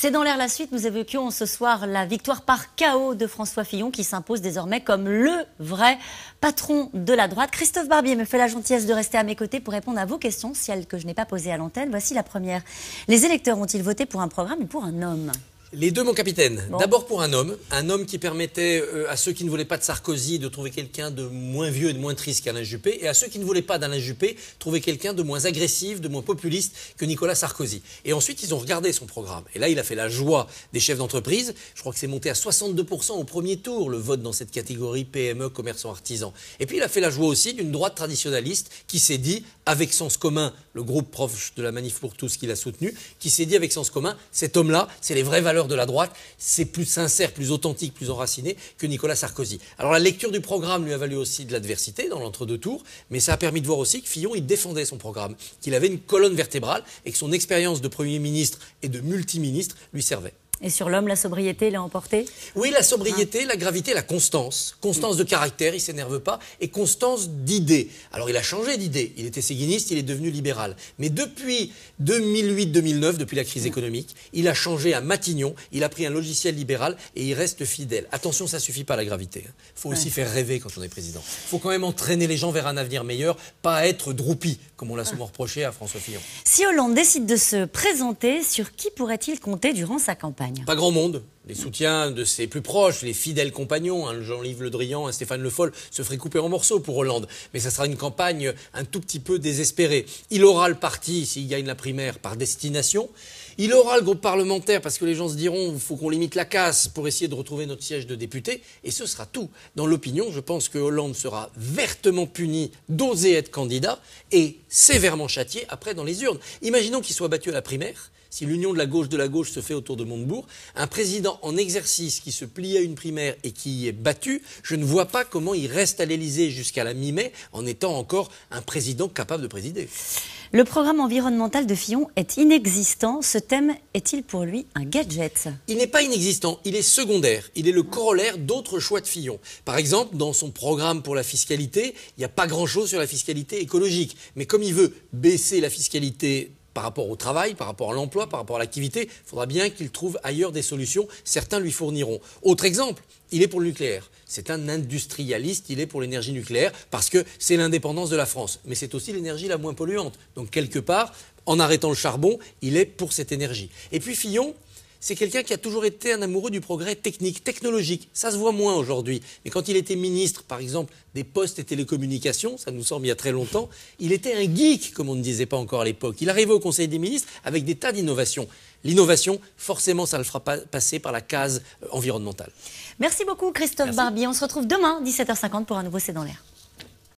C'est dans l'air la suite. Nous évoquions ce soir la victoire par chaos de François Fillon qui s'impose désormais comme le vrai patron de la droite. Christophe Barbier me fait la gentillesse de rester à mes côtés pour répondre à vos questions, celles que je n'ai pas posées à l'antenne. Voici la première. Les électeurs ont-ils voté pour un programme ou pour un homme les deux, mon capitaine. D'abord pour un homme, un homme qui permettait euh, à ceux qui ne voulaient pas de Sarkozy de trouver quelqu'un de moins vieux et de moins triste qu'Alain Juppé, et à ceux qui ne voulaient pas d'Alain Juppé, trouver quelqu'un de moins agressif, de moins populiste que Nicolas Sarkozy. Et ensuite, ils ont regardé son programme. Et là, il a fait la joie des chefs d'entreprise. Je crois que c'est monté à 62% au premier tour, le vote dans cette catégorie PME, commerçants, artisans. Et puis, il a fait la joie aussi d'une droite traditionnaliste qui s'est dit, avec sens commun, le groupe proche de la Manif pour tous qu'il a soutenu, qui s'est dit avec sens commun, cet homme-là, c'est les vraies valeurs de la droite, c'est plus sincère, plus authentique, plus enraciné que Nicolas Sarkozy. Alors la lecture du programme lui a valu aussi de l'adversité dans l'entre-deux tours, mais ça a permis de voir aussi que Fillon, il défendait son programme, qu'il avait une colonne vertébrale et que son expérience de Premier ministre et de multi-ministre lui servait. Et sur l'homme, la sobriété l'a emporté Oui, la ah. sobriété, la gravité, la constance. Constance de caractère, il s'énerve pas, et constance d'idée. Alors il a changé d'idée, il était séguiniste, il est devenu libéral. Mais depuis 2008-2009, depuis la crise mm. économique, il a changé à Matignon, il a pris un logiciel libéral et il reste fidèle. Attention, ça ne suffit pas la gravité. Il hein. faut aussi faire rêver quand on est président. Il faut quand même entraîner les gens vers un avenir meilleur, pas être droupi, comme on l'a ah. souvent reproché à François Fillon. Si Hollande décide de se présenter, sur qui pourrait-il compter durant sa campagne pas grand monde. Les soutiens de ses plus proches, les fidèles compagnons, hein, Jean-Yves Le Drian, hein, Stéphane Le Foll, se feraient couper en morceaux pour Hollande. Mais ça sera une campagne un tout petit peu désespérée. Il aura le parti, s'il gagne la primaire, par destination. Il aura le groupe parlementaire parce que les gens se diront il faut qu'on limite la casse pour essayer de retrouver notre siège de député. Et ce sera tout. Dans l'opinion, je pense que Hollande sera vertement puni d'oser être candidat et sévèrement châtié après dans les urnes. Imaginons qu'il soit battu à la primaire. Si l'union de la gauche de la gauche se fait autour de Montebourg, un président en exercice qui se plie à une primaire et qui y est battu, je ne vois pas comment il reste à l'Élysée jusqu'à la mi-mai en étant encore un président capable de présider. Le programme environnemental de Fillon est inexistant. Ce thème est-il pour lui un gadget Il n'est pas inexistant, il est secondaire. Il est le corollaire d'autres choix de Fillon. Par exemple, dans son programme pour la fiscalité, il n'y a pas grand-chose sur la fiscalité écologique. Mais comme il veut baisser la fiscalité par rapport au travail, par rapport à l'emploi, par rapport à l'activité. Il faudra bien qu'il trouve ailleurs des solutions. Certains lui fourniront. Autre exemple, il est pour le nucléaire. C'est un industrialiste, il est pour l'énergie nucléaire parce que c'est l'indépendance de la France. Mais c'est aussi l'énergie la moins polluante. Donc quelque part, en arrêtant le charbon, il est pour cette énergie. Et puis Fillon, c'est quelqu'un qui a toujours été un amoureux du progrès technique, technologique. Ça se voit moins aujourd'hui. Mais quand il était ministre, par exemple, des postes et télécommunications, ça nous semble il y a très longtemps, il était un geek, comme on ne disait pas encore à l'époque. Il arrivait au Conseil des ministres avec des tas d'innovations. L'innovation, forcément, ça le fera pas passer par la case euh, environnementale. Merci beaucoup, Christophe Barbier. On se retrouve demain, 17h50, pour un nouveau C'est dans l'air.